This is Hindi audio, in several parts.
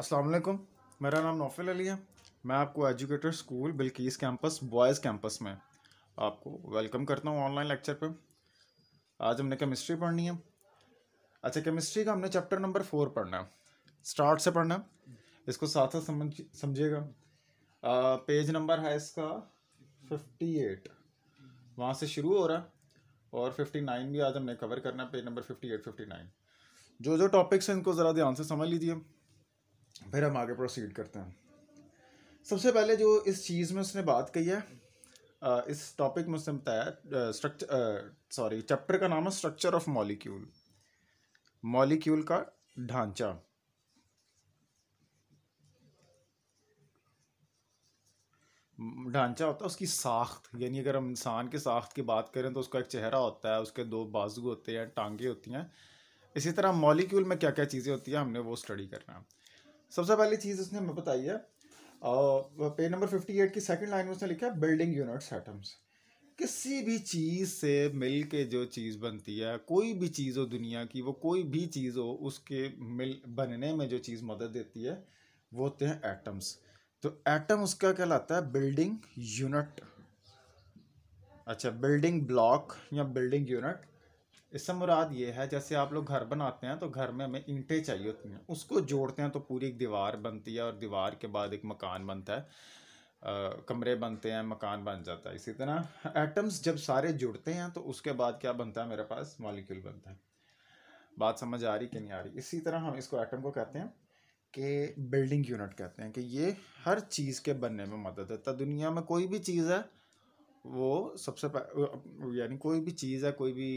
अस्सलाम वालेकुम मेरा नाम नौफिल अली है मैं आपको educator school Bilquis campus boys campus में आपको वेलकम करता हूँ ऑनलाइन लेक्चर पे आज हमने केमिस्ट्री पढ़नी है अच्छा केमिस्ट्री का हमने चैप्टर नंबर फोर पढ़ना है स्टार्ट से पढ़ना है इसको साथ साथ समझ समझिएगा पेज नंबर है इसका फिफ्टी एट वहाँ से शुरू हो रहा है और फिफ्टी नाइन भी आज हमने कवर करना है page number fifty eight fifty nine जो जो टॉपिक्स हैं इनको ज़रा ध्यान से समझ लीजिए फिर हम आगे प्रोसीड करते हैं सबसे पहले जो इस चीज़ में उसने बात कही है इस टॉपिक में उसने बताया स्ट्रक्चर सॉरी चैप्टर का नाम है स्ट्रक्चर ऑफ मॉलिक्यूल मॉलिक्यूल का ढांचा ढांचा होता है उसकी साख्त यानी अगर हम इंसान के साख्त की बात करें तो उसका एक चेहरा होता है उसके दो बाजू होते हैं टांगे होती हैं इसी तरह मॉलिक्यूल में क्या क्या चीज़ें होती हैं हमने वो स्टडी करना है सबसे पहली चीज़ उसने हमें बताई है पेज नंबर फिफ्टी एट की सेकंड लाइन में उसने लिखा है बिल्डिंग यूनिट्स एटम्स किसी भी चीज़ से मिल के जो चीज़ बनती है कोई भी चीज़ हो दुनिया की वो कोई भी चीज़ हो उसके मिल बनने में जो चीज़ मदद देती है वो होते हैं एटम्स तो एटम उसका कहलाता है बिल्डिंग यूनिट अच्छा बिल्डिंग ब्लॉक या बिल्डिंग यूनिट इससे मुराद ये है जैसे आप लोग घर बनाते हैं तो घर में हमें ईंटें चाहिए होती हैं उसको जोड़ते हैं तो पूरी एक दीवार बनती है और दीवार के बाद एक मकान बनता है आ, कमरे बनते हैं मकान बन जाता है इसी तरह एटम्स जब सारे जुड़ते हैं तो उसके बाद क्या बनता है मेरे पास मॉलिक्यूल बनता है बात समझ आ रही कि नहीं आ रही इसी तरह हम इसको एटम को कहते हैं कि बिल्डिंग यूनिट कहते हैं कि ये हर चीज़ के बनने में मदद है दुनिया में कोई भी चीज़ है वो सबसे यानी कोई भी चीज़ है कोई भी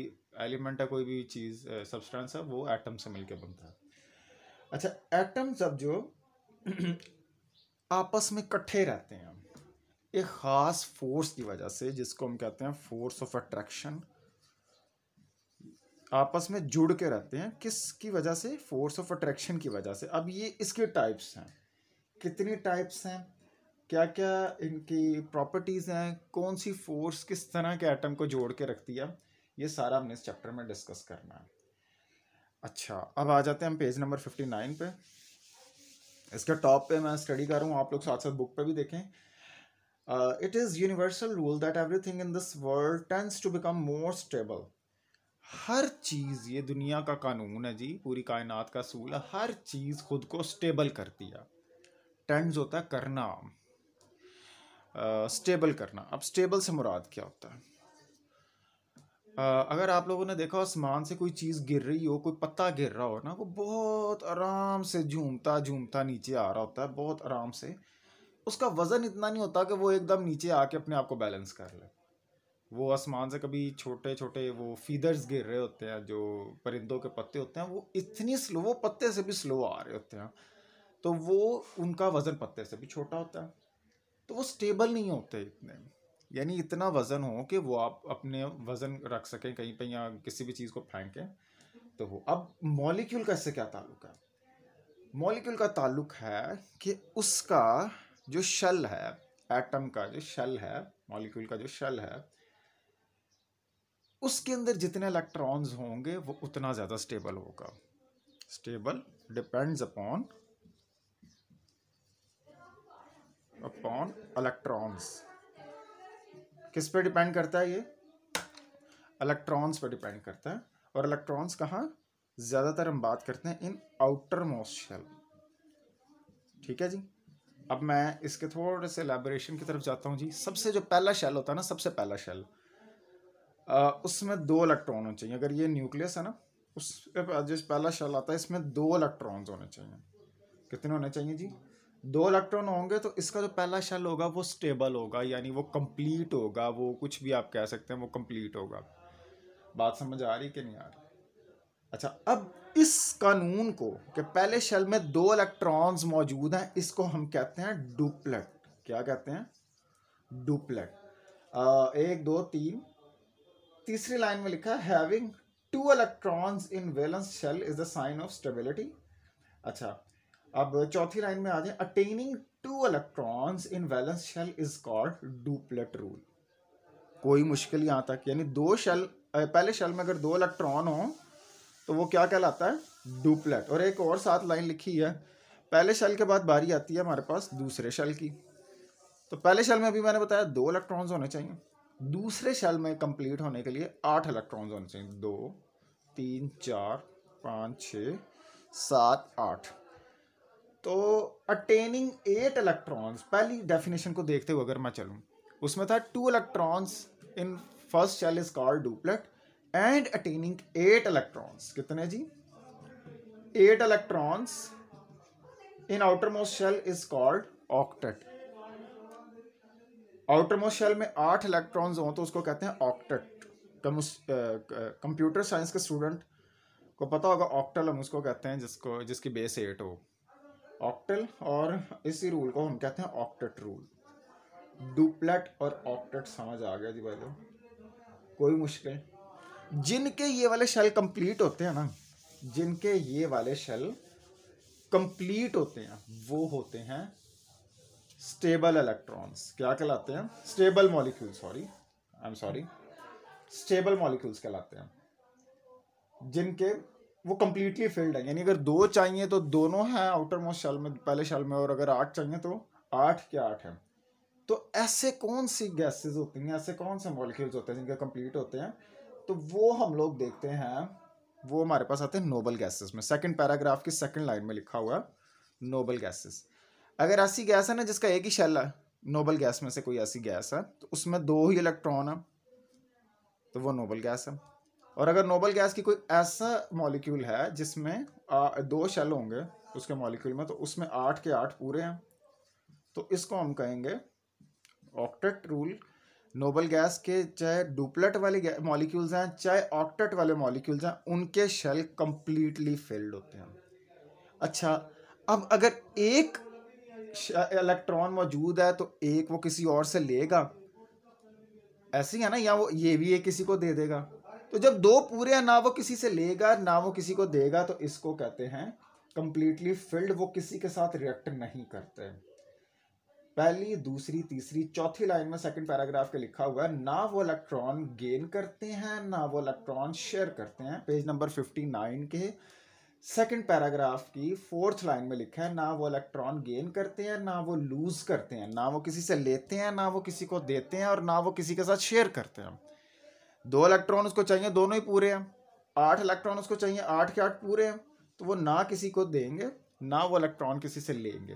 एलिमेंट है कोई भी चीज़ सब्सटेंस है वो एटम से मिलके बनता है अच्छा एटम जब जो आपस में इकट्ठे रहते हैं एक ख़ास फोर्स की वजह से जिसको हम कहते हैं फोर्स ऑफ अट्रैक्शन आपस में जुड़ के रहते हैं किसकी वजह से फोर्स ऑफ अट्रैक्शन की वजह से अब ये इसके टाइप्स हैं कितनी टाइप्स हैं क्या क्या इनकी प्रॉपर्टीज़ हैं कौन सी फोर्स किस तरह के एटम को जोड़ के रखती है ये सारा हमने इस चैप्टर में डिस्कस करना है अच्छा अब आ जाते हैं हम पेज नंबर फिफ्टी नाइन पे इसके टॉप पे मैं स्टडी कर रहा हूँ आप लोग साथ साथ बुक पे भी देखें it is universal rule that thing in this world tends to become more stable हर चीज़ ये दुनिया का कानून है जी पूरी कायनात का असूल हर चीज़ खुद को स्टेबल करती है टेंस होता है करना स्टेबल करना अब स्टेबल से मुराद क्या होता है अगर आप लोगों ने देखा आसमान से कोई चीज़ गिर रही हो कोई पत्ता गिर रहा हो ना वो बहुत आराम से झूमता झूमता नीचे आ रहा होता है बहुत आराम से उसका वज़न इतना नहीं होता कि वो एकदम नीचे आके अपने आप को बैलेंस कर ले वो आसमान से कभी छोटे छोटे वो फीदर्स गिर रहे होते हैं जो परिंदों के पत्ते होते हैं वो इतनी स्लो वो पत्ते से भी स्लो आ रहे होते हैं तो वो उनका वज़न पत्ते से भी छोटा होता है तो वो स्टेबल नहीं होते इतने यानी इतना वज़न हो कि वो आप अपने वज़न रख सकें कहीं पर या किसी भी चीज़ को फेंकें तो हो अब मॉलिक्यूल का इससे क्या ताल्लुक है मॉलिक्यूल का ताल्लुक है कि उसका जो शल है एटम का जो शल है मॉलिक्यूल का जो शल है उसके अंदर जितने इलेक्ट्रॉन्स होंगे वो उतना ज़्यादा स्टेबल होगा stable depends upon upon electrons किस पे डिपेंड करता है ये इलेक्ट्रॉन्स पे डिपेंड करता है और इलेक्ट्रॉन्स कहाँ ज़्यादातर हम बात करते हैं इन आउटर मोस्ट शेल ठीक है जी अब मैं इसके थोड़े से एलेबोरेशन की तरफ जाता हूँ जी सबसे जो पहला शेल होता है ना सबसे पहला शेल उसमें दो इलेक्ट्रॉन होने चाहिए अगर ये न्यूक्लियस है ना उस जो पहला शेल आता है इसमें दो इलेक्ट्रॉन्स होने चाहिए कितने होने चाहिए जी दो इलेक्ट्रॉन होंगे तो इसका जो पहला शेल होगा वो स्टेबल होगा यानी वो कंप्लीट होगा वो कुछ भी आप कह सकते हैं वो कंप्लीट होगा बात समझ आ रही कि नहीं आ रही अच्छा अब इस कानून को कि पहले शेल में दो इलेक्ट्रॉन्स मौजूद हैं इसको हम कहते हैं डुप्लेट क्या कहते हैं डुप्लेट एक दो तीन तीसरी लाइन में लिखा है having two electrons in valence shell is the sign of stability अच्छा अब चौथी लाइन में आ जाए attaining two electrons in valence shell is called duplet rule कोई मुश्किल यहाँ तक यानी दो शेल पहले शेल में अगर दो इलेक्ट्रॉन हो तो वो क्या कहलाता है डुप्लेट और एक और साथ लाइन लिखी है पहले शेल के बाद बारी आती है हमारे पास दूसरे शेल की तो पहले शेल में अभी मैंने बताया दो इलेक्ट्रॉन्स होने चाहिए दूसरे शेल में कंप्लीट होने के लिए आठ इलेक्ट्रॉन्स होने चाहिए दो तीन चार पाँच छ सात आठ तो अटेनिंग एट इलेक्ट्रॉन्स पहली डेफिनेशन को देखते हुए अगर मैं चलूँ उसमें था two electrons in first shell is called duplet and attaining eight electrons कितने जी eight electrons in outermost shell is called octet outermost shell में आठ इलेक्ट्रॉन्स हों तो उसको कहते हैं ऑक्टेट कंप्यूटर साइंस के स्टूडेंट को पता होगा ऑक्टल हम उसको कहते हैं जिसको जिसकी बेस एट हो ऑक्टल और इसी रूल को हम कहते हैं ऑक्टेट रूल डुप्लेट और ऑक्टेट समझ आ गया जी भाई लोग कोई मुश्किल जिनके ये वाले शेल कंप्लीट होते हैं ना जिनके ये वाले शेल कंप्लीट होते हैं वो होते हैं स्टेबल इलेक्ट्रॉन्स क्या कहलाते हैं stable molecule sorry I am sorry stable molecules कहलाते हैं जिनके वो कम्प्लीटली फिल्ड है यानी अगर दो चाहिए तो दोनों हैं आउटर मोस्ट शेल में पहले शैल में और अगर आठ चाहिए तो आठ के आठ है तो ऐसे कौन सी गैसेज होती हैं ऐसे कौन से मॉलिक्यूल्स होते हैं जिनके कंप्लीट होते हैं तो वो हम लोग देखते हैं वो हमारे पास आते हैं नोबल गैसेस में सेकंड पैराग्राफ की सेकंड लाइन में लिखा हुआ नोबल गैसेस अगर ऐसी गैस है ना जिसका एक ही शेल है नोबल गैस में से कोई ऐसी गैस है तो उसमें दो ही इलेक्ट्रॉन है तो वो नोबल गैस है और अगर नोबल गैस की कोई ऐसा मॉलिक्यूल है जिसमें आ, दो शेल होंगे उसके मॉलिक्यूल में तो उसमें आठ के आठ पूरे हैं तो इसको हम कहेंगे ऑक्टेट रूल नोबल गैस के चाहे डुप्लेट वाले मॉलिक्यूल्स हैं चाहे ऑक्टेट वाले मॉलिक्यूल्स हैं उनके शेल कंप्लीटली फिल्ड होते हैं अच्छा अब अगर एक इलेक्ट्रॉन मौजूद है तो एक वो किसी और से लेगा ऐसे ही है ना या वो ये भी एक किसी को दे देगा तो जब दो पूरे ना वो किसी से लेगा ना वो किसी को देगा तो इसको कहते हैं कंप्लीटली फिल्ड वो किसी के साथ रिएक्ट नहीं करते पहली दूसरी तीसरी चौथी लाइन में सेकंड पैराग्राफ के लिखा हुआ है ना वो इलेक्ट्रॉन गेन करते हैं ना वो इलेक्ट्रॉन शेयर करते हैं पेज नंबर फिफ्टी नाइन के सेकंड पैराग्राफ की फोर्थ लाइन में लिखा है ना वो इलेक्ट्रॉन गेन करते हैं ना वो लूज करते हैं ना वो किसी से लेते हैं ना वो किसी को देते हैं और ना वो किसी के साथ शेयर करते हैं दो इलेक्ट्रॉन उसको चाहिए दोनों ही पूरे हैं आठ इलेक्ट्रॉन उसको चाहिए आठ के आठ पूरे हैं तो वो ना किसी को देंगे ना वो इलेक्ट्रॉन किसी से लेंगे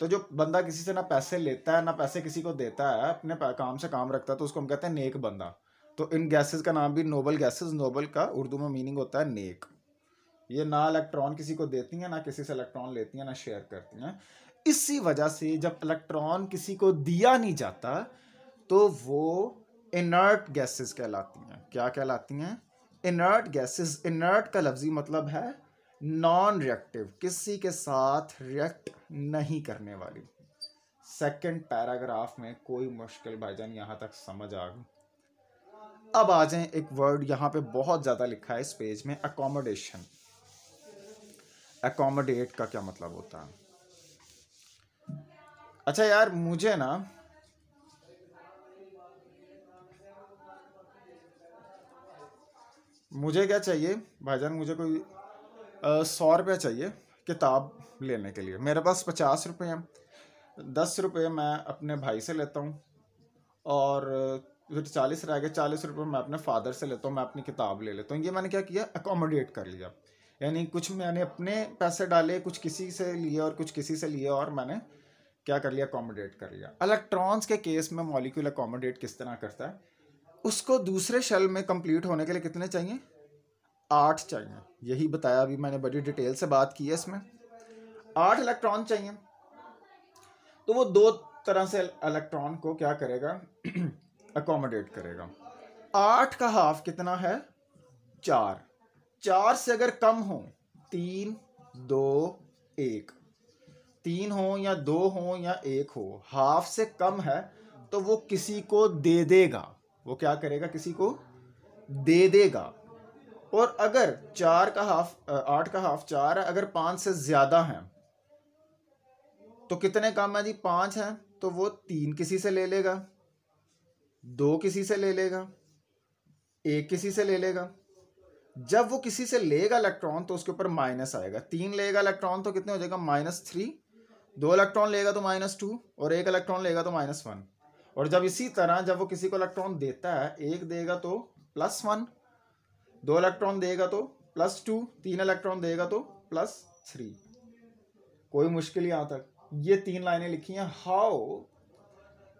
तो जो बंदा किसी से ना पैसे लेता है ना पैसे किसी को देता है अपने काम से काम रखता है तो उसको हम कहते हैं नेक बंदा तो इन गैसेस का नाम भी नोबल गैसेस नोबल का उर्दू में मीनिंग होता है नेक ये ना इलेक्ट्रॉन किसी को देती हैं ना किसी से इलेक्ट्रॉन लेती हैं ना शेयर करती हैं इसी वजह से जब इलेक्ट्रॉन किसी को दिया नहीं जाता तो वो इनर्ट गैसेस कहलाती हैं क्या कहलाती हैं इनर्ट गैसेस इनर्ट का लफ्जी मतलब है नॉन रिएक्टिव किसी के साथ रिएक्ट नहीं करने वाली सेकंड पैराग्राफ में कोई मुश्किल भाईजान यहाँ तक समझ आ गई अब आ जाए एक वर्ड यहाँ पे बहुत ज़्यादा लिखा है इस पेज में अकोमोडेशन अकोमोडेट का क्या मतलब होता है अच्छा यार मुझे ना मुझे क्या चाहिए भाईजान मुझे कोई सौ रुपया चाहिए किताब लेने के लिए मेरे पास पचास रुपये हैं दस रुपये मैं अपने भाई से लेता हूँ और फिर चालीस रह गए चालीस रुपये मैं अपने फादर से लेता हूँ मैं अपनी किताब ले लेता हूँ ये मैंने क्या किया अकोमोडेट कर लिया यानी कुछ मैंने अपने पैसे डाले कुछ किसी से लिए और कुछ किसी से लिए और मैंने क्या कर लिया अकोमोडेट कर लिया इलेक्ट्रॉन्स के केस में मॉलिक्यूल अकोमोडेट किस तरह करता है उसको दूसरे शेल में कंप्लीट होने के लिए कितने चाहिए आठ चाहिए यही बताया अभी मैंने बड़ी डिटेल से बात की है इसमें आठ इलेक्ट्रॉन चाहिए तो वो दो तरह से इलेक्ट्रॉन को क्या करेगा अकोमोडेट करेगा आठ का हाफ कितना है चार चार से अगर कम हो तीन दो एक तीन हो या दो हो या एक हो हाफ से कम है तो वो किसी को दे देगा वो क्या करेगा किसी को दे देगा और अगर चार का हाफ आठ का हाफ चार है अगर पांच से ज़्यादा है तो कितने काम है जी पांच है तो वो तीन किसी से ले लेगा दो किसी से ले लेगा एक किसी से ले लेगा जब वो किसी से लेगा इलेक्ट्रॉन तो उसके ऊपर माइनस आएगा तीन लेगा इलेक्ट्रॉन तो कितने हो जाएगा माइनस थ्री दो इलेक्ट्रॉन लेगा तो माइनस टू और एक इलेक्ट्रॉन लेगा तो माइनस वन और जब इसी तरह जब वो किसी को इलेक्ट्रॉन देता है एक देगा तो प्लस वन दो इलेक्ट्रॉन देगा तो प्लस टू तीन इलेक्ट्रॉन देगा तो प्लस थ्री कोई मुश्किल यहां तक ये तीन लाइनें लिखी हैं हाउ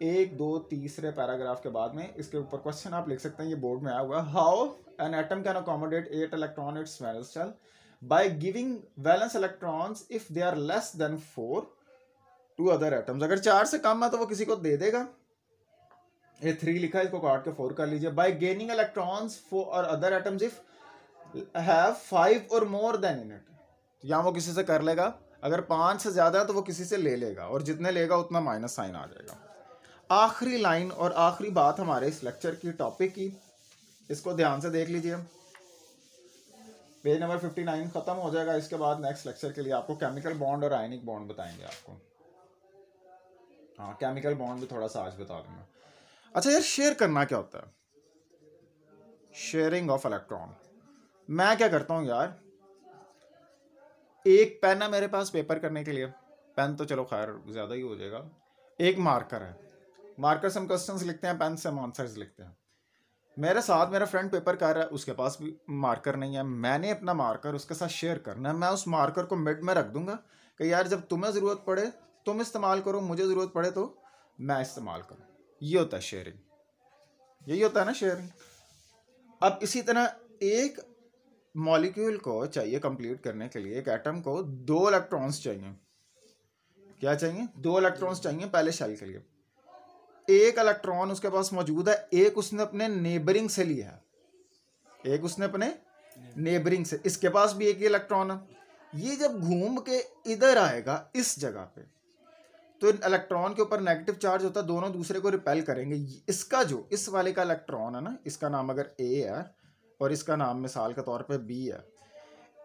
एक दो तीसरे पैराग्राफ के बाद में इसके ऊपर क्वेश्चन आप लिख सकते हैं ये बोर्ड में आया हुआ है how an atom can accommodate eight electron its valence shell by giving valence electrons if they are less than four to other atoms अगर चार से कम है तो वो किसी को दे देगा ये थ्री लिखा है इसको काट के फोर कर लीजिए बाय गेनिंग इलेक्ट्रॉन्स फोर और other atoms if have five or more then in it या वो किसी से कर लेगा अगर पांच से ज़्यादा है तो वो किसी से ले लेगा और जितने लेगा उतना माइनस साइन आ जाएगा आखिरी लाइन और आखिरी बात हमारे इस लेक्चर की टॉपिक की इसको ध्यान से देख लीजिए पेज नंबर फिफ्टी नाइन ख़त्म हो जाएगा इसके बाद नेक्स्ट लेक्चर के लिए आपको केमिकल बॉन्ड और आयनिक बॉन्ड बताएंगे आपको हाँ केमिकल बॉन्ड भी थोड़ा सा आज बता दूंगा अच्छा यार शेयर करना क्या होता है शेयरिंग ऑफ इलेक्ट्रॉन मैं क्या करता हूँ यार एक पेन है मेरे पास पेपर करने के लिए पेन तो चलो खैर ज़्यादा ही हो जाएगा एक मार्कर है मार्कर से हम क्वेश्चंस लिखते हैं पेन से हम आंसर्स लिखते हैं मेरे साथ मेरा फ्रेंड पेपर कर रहा है उसके पास भी मार्कर नहीं है मैंने अपना मार्कर उसके साथ शेयर करना है मैं उस मार्कर को मिड में रख दूंगा कि यार जब तुम्हें ज़रूरत पड़े तुम इस्तेमाल करो मुझे ज़रूरत पड़े तो मैं इस्तेमाल करूँ ये होता है शेयरिंग यही होता है ना शेयरिंग अब इसी तरह एक मॉलिक्यूल को चाहिए कंप्लीट करने के लिए एक एटम को दो इलेक्ट्रॉन्स चाहिए क्या चाहिए दो इलेक्ट्रॉन्स चाहिए पहले शेल के लिए एक इलेक्ट्रॉन उसके पास मौजूद है एक उसने अपने नेबरिंग से लिया है एक उसने अपने नेबरिंग से इसके पास भी एक इलेक्ट्रॉन है ये जब घूम के इधर आएगा इस जगह पे तो इलेक्ट्रॉन के ऊपर नेगेटिव चार्ज होता है दोनों दूसरे को रिपेल करेंगे इसका जो इस वाले का इलेक्ट्रॉन है ना इसका नाम अगर ए है और इसका नाम मिसाल के तौर पर बी है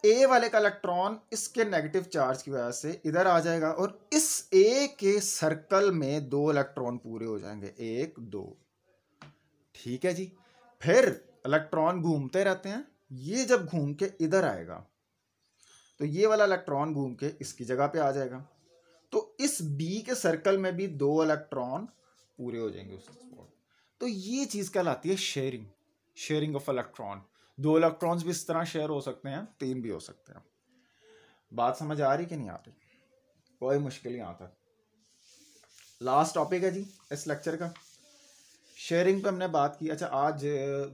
ए वाले का इलेक्ट्रॉन इसके नेगेटिव चार्ज की वजह से इधर आ जाएगा और इस ए के सर्कल में दो इलेक्ट्रॉन पूरे हो जाएंगे एक दो ठीक है जी फिर इलेक्ट्रॉन घूमते रहते हैं ये जब घूम के इधर आएगा तो ये वाला इलेक्ट्रॉन घूम के इसकी जगह पे आ जाएगा इस बी के सर्कल में भी दो इलेक्ट्रॉन पूरे हो जाएंगे उस स्पॉट तो ये चीज़ कहलाती है शेयरिंग शेयरिंग ऑफ इलेक्ट्रॉन दो इलेक्ट्रॉन्स भी इस तरह शेयर हो सकते हैं तीन भी हो सकते हैं बात समझ आ रही कि नहीं आ रही कोई मुश्किल यहाँ तक लास्ट टॉपिक है जी इस लेक्चर का शेयरिंग पे हमने बात की अच्छा आज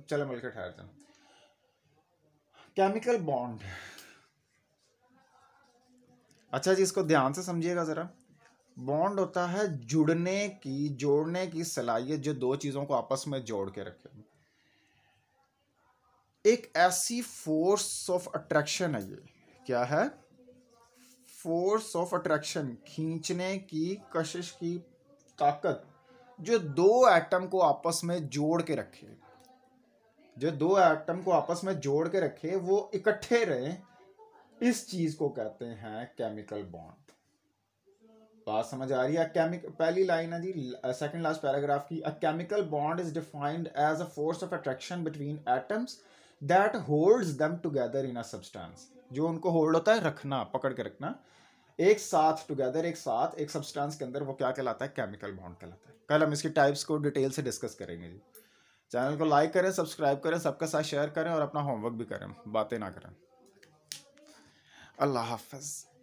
चले मिलकर ठहर जाए केमिकल बॉन्ड अच्छा जी इसको ध्यान से समझिएगा ज़रा बॉन्ड होता है जुड़ने की जोड़ने की सलाहियत जो दो चीज़ों को आपस में जोड़ के रखे एक ऐसी फोर्स ऑफ अट्रैक्शन है ये क्या है फोर्स ऑफ अट्रैक्शन खींचने की कशिश की ताकत जो दो एटम को आपस में जोड़ के रखे जो दो एटम को आपस में जोड़ के रखे वो इकट्ठे रहे इस चीज को कहते हैं केमिकल बॉन्ड बात समझ आ रही है केमिक पहली लाइन है जी सेकंड लास्ट पैराग्राफ की a chemical bond is defined as a force of attraction between atoms that holds them together in a substance जो उनको होल्ड होता है रखना पकड़ के रखना एक साथ टुगेदर एक साथ एक सब्सटेंस के अंदर वो क्या कहलाता है केमिकल बॉन्ड कहलाता है कल हम इसके टाइप्स को डिटेल से डिस्कस करेंगे जी चैनल को लाइक करें सब्सक्राइब करें सबके साथ शेयर करें और अपना होमवर्क भी करें बातें ना करें अल्लाह हाफिज़